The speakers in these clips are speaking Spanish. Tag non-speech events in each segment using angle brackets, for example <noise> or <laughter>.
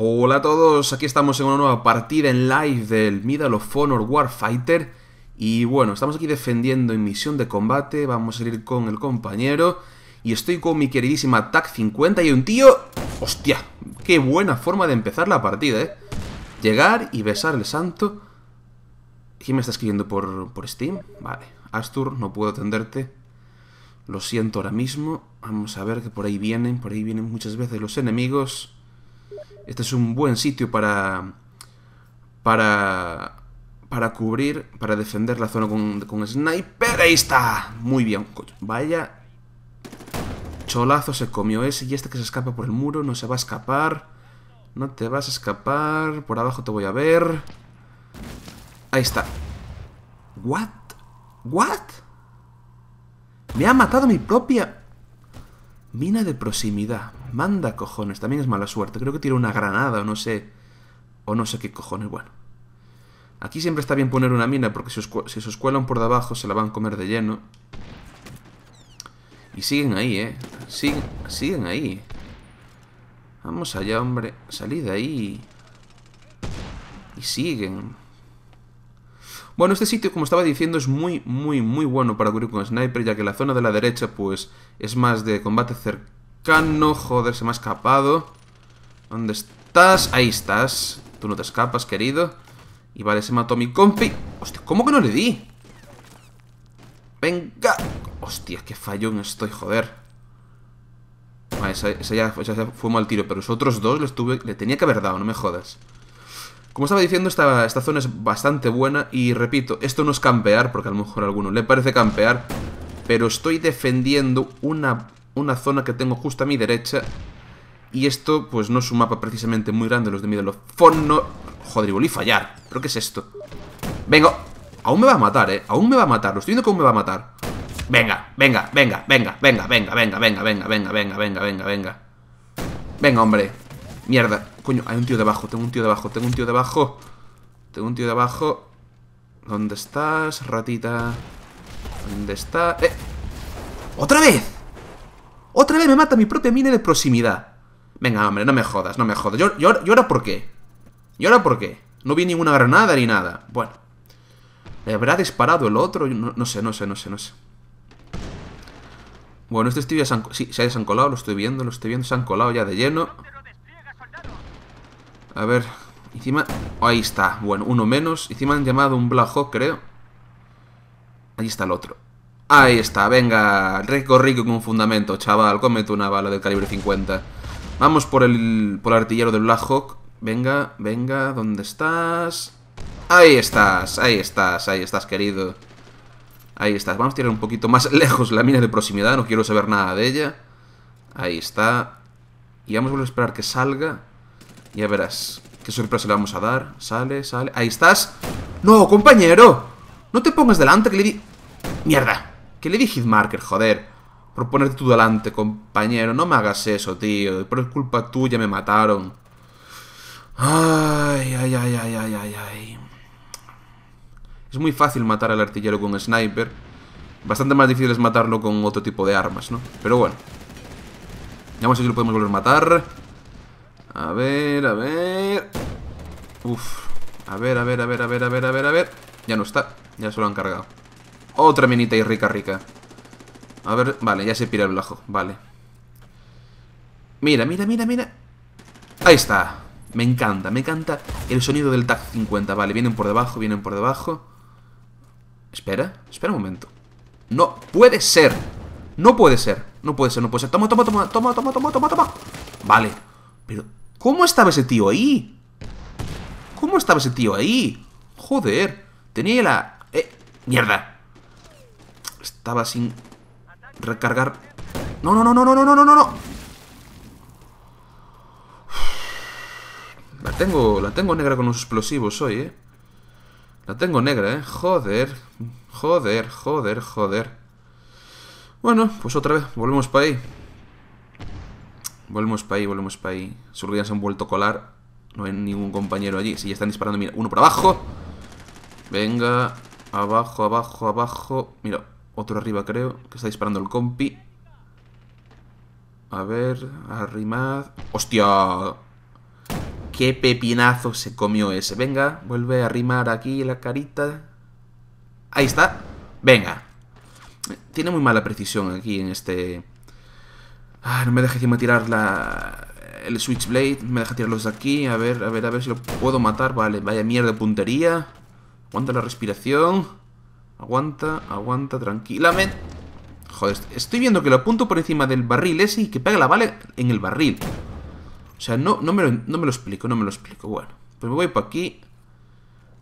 Hola a todos, aquí estamos en una nueva partida en live del Medal of Honor Warfighter y bueno, estamos aquí defendiendo en misión de combate, vamos a ir con el compañero y estoy con mi queridísima TAC-50 y un tío... ¡Hostia! ¡Qué buena forma de empezar la partida, eh! Llegar y besar el santo... ¿Quién me está escribiendo por, por Steam? Vale, Astur, no puedo atenderte. Lo siento ahora mismo. Vamos a ver que por ahí vienen, por ahí vienen muchas veces los enemigos... Este es un buen sitio para. para. para cubrir, para defender la zona con, con sniper. ¡Ahí está! Muy bien, Vaya. Cholazo se comió ese y este que se escapa por el muro no se va a escapar. No te vas a escapar. Por abajo te voy a ver. Ahí está. ¿What? ¿What? Me ha matado mi propia mina de proximidad. Manda cojones, también es mala suerte. Creo que tira una granada o no sé. O no sé qué cojones, bueno. Aquí siempre está bien poner una mina porque si se si por debajo se la van a comer de lleno. Y siguen ahí, ¿eh? Siguen, ahí. Vamos allá, hombre. Salid de ahí. Y siguen. Bueno, este sitio, como estaba diciendo, es muy, muy, muy bueno para cubrir con sniper, ya que la zona de la derecha, pues, es más de combate cercano no, joder, se me ha escapado. ¿Dónde estás? Ahí estás. Tú no te escapas, querido. Y vale, se mató mi compi. Hostia, ¿cómo que no le di? Venga. Hostia, qué fallón estoy, joder. Vale, esa, ya, fue mal tiro, pero los otros dos le tenía que haber dado, no me jodas. Como estaba diciendo, esta, esta zona es bastante buena y repito, esto no es campear, porque a lo mejor a alguno le parece campear, pero estoy defendiendo una una zona que tengo justo a mi derecha. Y esto, pues no es un mapa precisamente muy grande, los de Middle los Fono. Joder, y fallar. ¿Pero qué es esto? vengo Aún me va a matar, ¿eh? Aún me va a matar. Lo estoy viendo que me va a matar. Venga, venga, venga, venga, venga, venga, venga, venga, venga, venga, venga, venga, venga, venga. Venga, hombre. Mierda. Coño, hay un tío debajo, tengo un tío debajo, tengo un tío debajo. Tengo un tío debajo. ¿Dónde estás, ratita? ¿Dónde está? ¡Eh! ¡Otra vez! Otra vez me mata mi propia mina de proximidad. Venga, hombre, no me jodas, no me jodas. ¿Yo, ahora por qué? ¿Y ahora por qué? No vi ninguna granada ni nada. Bueno. ¿Le habrá disparado el otro? No, sé, no sé, no sé, no sé. Bueno, este estilo ya se han, sí, se han colado, lo estoy viendo, lo estoy viendo, se han colado ya de lleno. A ver, encima... Ahí está, bueno, uno menos. Encima han llamado un blajo creo. Ahí está el otro. Ahí está, venga, rico, rico con fundamento, chaval, cómete una bala del calibre 50. Vamos por el, por el artillero del Black Hawk. Venga, venga, ¿dónde estás? Ahí estás, ahí estás, ahí estás, querido. Ahí estás. Vamos a tirar un poquito más <laughs> lejos la mina de proximidad, no quiero saber nada de ella. Ahí está. Y vamos a a esperar que salga. Ya verás qué sorpresa le vamos a dar. Sale, sale. Ahí estás. ¡No, compañero! No te pongas delante que le di... ¡Mierda! Que le di Marker, joder. Por ponerte tú delante, compañero. No me hagas eso, tío. Por culpa tuya me mataron. Ay, ay, ay, ay, ay, ay, Es muy fácil matar al artillero con un sniper. Bastante más difícil es matarlo con otro tipo de armas, ¿no? Pero bueno. Vamos a ver si lo podemos volver a matar. A ver, a ver. Uf. A ver, a ver, a ver, a ver, a ver, a ver, a ver. Ya no está. Ya se lo han cargado. Otra minita y rica, rica. A ver, vale, ya se pira el blajo, vale. Mira, mira, mira, mira. Ahí está. Me encanta, me encanta el sonido del TAC 50. Vale, vienen por debajo, vienen por debajo. Espera, espera un momento. No, puede ser. No puede ser, no puede ser, no puede ser. Toma, toma, toma, toma, toma, toma, toma, toma. Vale. Pero, ¿cómo estaba ese tío ahí? ¿Cómo estaba ese tío ahí? Joder. Tenía la... Eh, mierda. Estaba sin recargar. No, no, no, no, no, no, no, no, no. La tengo, la tengo negra con los explosivos hoy, eh. La tengo negra, eh. Joder, joder, joder, joder. Bueno, pues otra vez, volvemos para ahí. Volvemos para ahí, volvemos para ahí. Sus han vuelto a colar. No hay ningún compañero allí. Si ya están disparando, mira, uno para abajo. Venga, abajo, abajo, abajo. Mira, otro arriba creo, que está disparando el compi. A ver, arrimad... ¡Hostia! ¡Qué pepinazo se comió ese! Venga, vuelve a arrimar aquí la carita. Ahí está. Venga. Tiene muy mala precisión aquí en este... Ah, no me deja encima tirar la... el Switchblade. No me deja tirarlos de aquí. A ver, a ver, a ver si lo puedo matar. Vale, vaya mierda de puntería. Aguanta la respiración. Aguanta, aguanta tranquilamente. Joder, estoy viendo que lo apunto por encima del barril ese y que pega la bala en el barril. O sea, no, no, me lo, no me lo explico, no me lo explico. Bueno, pues me voy por aquí.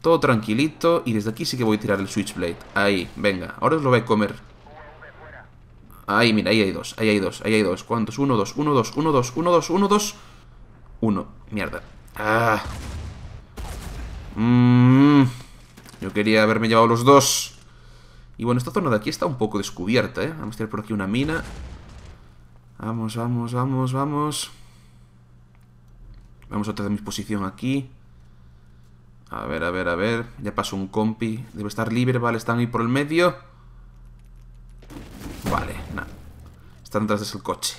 Todo tranquilito. Y desde aquí sí que voy a tirar el Switchblade. Ahí, venga. Ahora os lo voy a comer. Ahí, mira, ahí hay dos, ahí hay dos, ahí hay dos. ¿Cuántos? Uno, dos, uno, dos, uno, dos, uno, dos, uno, dos. Uno. Mierda. Ah. Mmm. Yo quería haberme llevado los dos. Y bueno, esta zona de aquí está un poco descubierta, ¿eh? Vamos a tirar por aquí una mina. Vamos, vamos, vamos, vamos. Vamos a tener mi posición aquí. A ver, a ver, a ver. Ya pasó un compi. Debe estar libre, vale. Están ahí por el medio. Vale, nada. Están detrás del coche.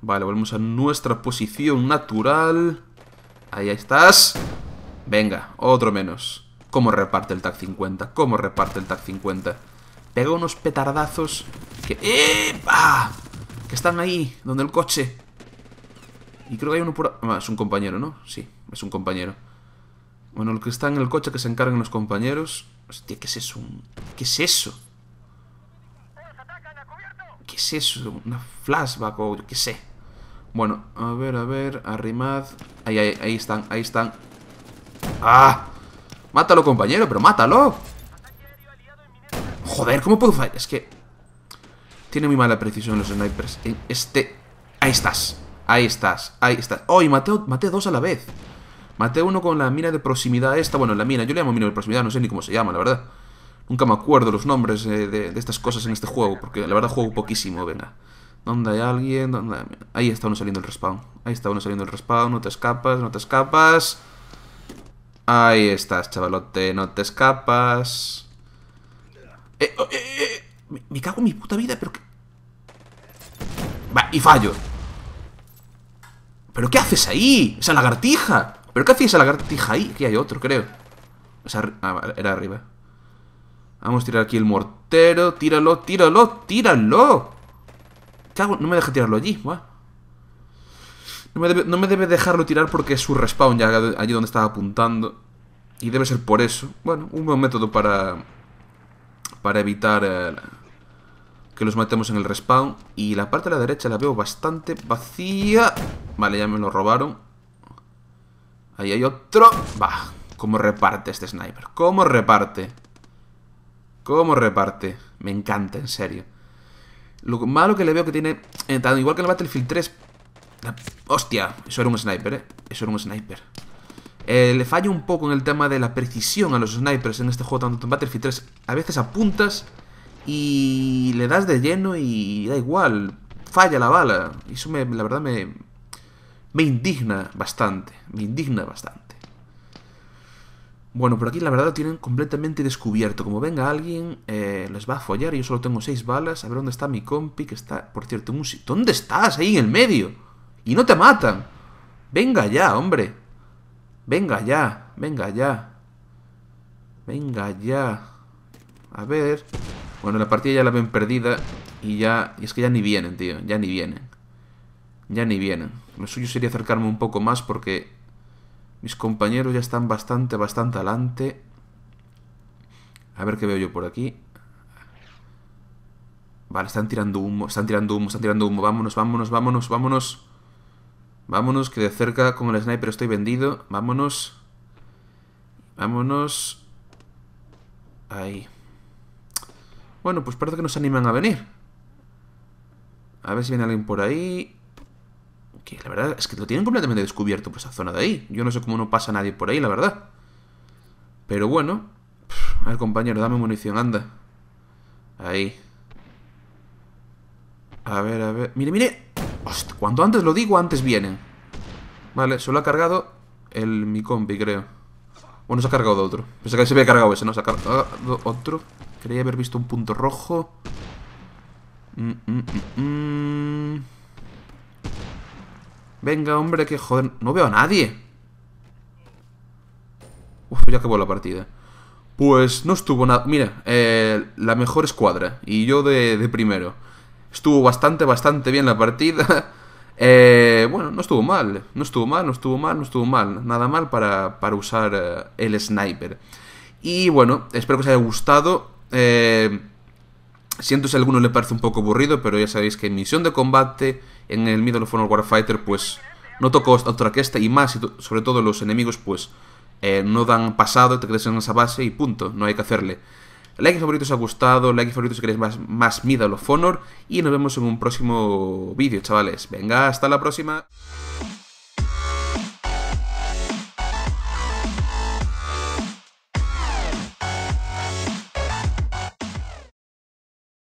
Vale, volvemos a nuestra posición natural. Ahí estás. Venga, otro menos cómo reparte el TAC-50, cómo reparte el TAC-50. Pega unos petardazos que... ¡Epa! Que están ahí, donde el coche. Y creo que hay uno por... Ah, es un compañero, ¿no? Sí, es un compañero. Bueno, el que está en el coche que se encarguen los compañeros... Hostia, ¿qué es eso? ¿Qué es eso? ¿Qué es eso? ¿Una flashback o qué sé? Bueno, a ver, a ver, arrimad... Ahí, ahí, ahí están, ahí están. ¡Ah! Mátalo, compañero, pero mátalo. Joder, ¿cómo puedo fallar? Es que... Tiene muy mala precisión los snipers. En eh, este... Ahí estás. Ahí estás. Ahí estás. ¡Oh! Y maté, dos a la vez. Maté uno con la mina de proximidad esta. Bueno, la mina. Yo le llamo mina de proximidad. No sé ni cómo se llama, la verdad. Nunca me acuerdo los nombres eh, de, estas cosas en este juego. Porque la verdad juego poquísimo. Venga. ¿Dónde hay alguien? Ahí está uno saliendo el respawn. Ahí está uno saliendo el respawn. No te escapas, no te escapas. Ahí estás, chavalote, no te escapas. Eh, oh, eh, eh me, cago en mi puta vida, pero Va, y fallo. ¿Pero qué haces ahí? Esa lagartija. ¿Pero qué hacía esa lagartija ahí? Aquí hay otro, creo. Ah, era arriba. Vamos a tirar aquí el mortero. Tíralo, tíralo, tíralo. hago? no me deja tirarlo allí, buah. No me, debe, dejarlo tirar porque es su respawn ya allí donde estaba apuntando. Y debe ser por eso. Bueno, un buen método para, para evitar eh, que los matemos en el respawn. Y la parte de la derecha la veo bastante vacía. Vale, ya me lo robaron. Ahí hay otro. Bah, cómo reparte este sniper. Cómo reparte. Cómo reparte. Me encanta, en serio. Lo malo que le veo que tiene, eh, igual que en el Battlefield 3, Hostia, eso era un sniper, eh Eso era un sniper eh, Le falla un poco en el tema de la precisión a los snipers en este juego Tanto Battlefield 3 A veces apuntas y le das de lleno y da igual Falla la bala Y Eso me, la verdad me, me indigna bastante Me indigna bastante bueno, por aquí la verdad lo tienen completamente descubierto. Como venga alguien, eh, les va a follar. Yo solo tengo seis balas. A ver dónde está mi compi, que está, por cierto, un... ¿Dónde estás? Ahí en el medio. Y no te matan. Venga ya, hombre. Venga ya, venga ya. Venga ya. A ver. Bueno, la partida ya la ven perdida. Y ya... Y es que ya ni vienen, tío. Ya ni vienen. Ya ni vienen. Lo suyo sería acercarme un poco más porque... Mis compañeros ya están bastante, bastante adelante. A ver qué veo yo por aquí. Vale, están tirando humo, están tirando humo, están tirando humo. Vámonos, vámonos, vámonos, vámonos. Vámonos, que de cerca con el sniper estoy vendido. Vámonos. Vámonos. Ahí. Bueno, pues parece que nos animan a venir. A ver si viene alguien por ahí. Que la verdad es que lo tienen completamente descubierto pues esa zona de ahí. Yo no sé cómo no pasa nadie por ahí, la verdad. Pero bueno. a ver, compañero, dame munición, anda. Ahí. A ver, a ver. ¡Mire, mire! Cuando cuanto antes lo digo, antes vienen Vale, solo ha cargado el mi compi, creo. Bueno, se ha cargado otro. Pensé que se había cargado ese, ¿no? Se ha cargado otro. Creía haber visto un punto rojo. Mm, mm, mm, Venga, hombre, que joder. No veo a nadie. Uf, ya acabó la partida. Pues no estuvo nada. Mira, eh, la mejor escuadra. Y yo de, de primero. Estuvo bastante, bastante bien la partida. <laughs> Eh, bueno, no estuvo mal, no estuvo mal, no estuvo mal, no estuvo mal, nada mal para, usar eh, el sniper. Y bueno, espero que os haya gustado. Eh, siento si a alguno le parece un poco aburrido, pero ya sabéis que en misión de combate en el Middle of Warfighter, pues no tocó otra que esta y más, y sobre todo los enemigos, pues no dan pasado, te crecen en esa base y punto, no hay que hacerle. Like y favorito os ha gustado, like favorito si queréis más, más Middle of Honor. Y nos vemos en un próximo vídeo, chavales. Venga, hasta la próxima.